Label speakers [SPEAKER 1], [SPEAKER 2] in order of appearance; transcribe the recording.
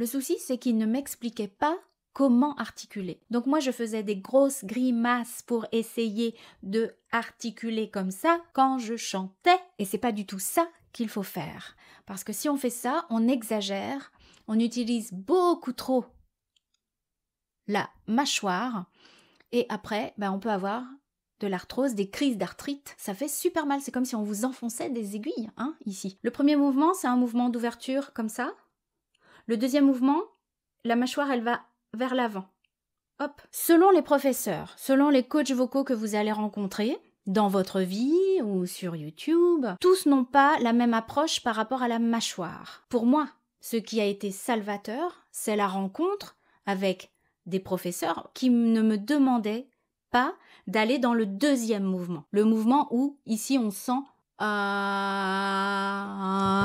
[SPEAKER 1] Le souci, c'est qu'il ne m'expliquait pas comment articuler. Donc moi, je faisais des grosses grimaces pour essayer de articuler comme ça quand je chantais. Et c'est pas du tout ça qu'il faut faire. Parce que si on fait ça, on exagère, on utilise beaucoup trop la mâchoire. Et après, ben, on peut avoir de l'arthrose, des crises d'arthrite. Ça fait super mal. C'est comme si on vous enfonçait des aiguilles, hein, ici. Le premier mouvement, c'est un mouvement d'ouverture comme ça, le deuxième mouvement, la mâchoire, elle va vers l'avant. Hop. Selon les professeurs, selon les coachs vocaux que vous allez rencontrer, dans votre vie ou sur YouTube, tous n'ont pas la même approche par rapport à la mâchoire. Pour moi, ce qui a été salvateur, c'est la rencontre avec des professeurs qui ne me demandaient pas d'aller dans le deuxième mouvement, le mouvement où ici on sent ah,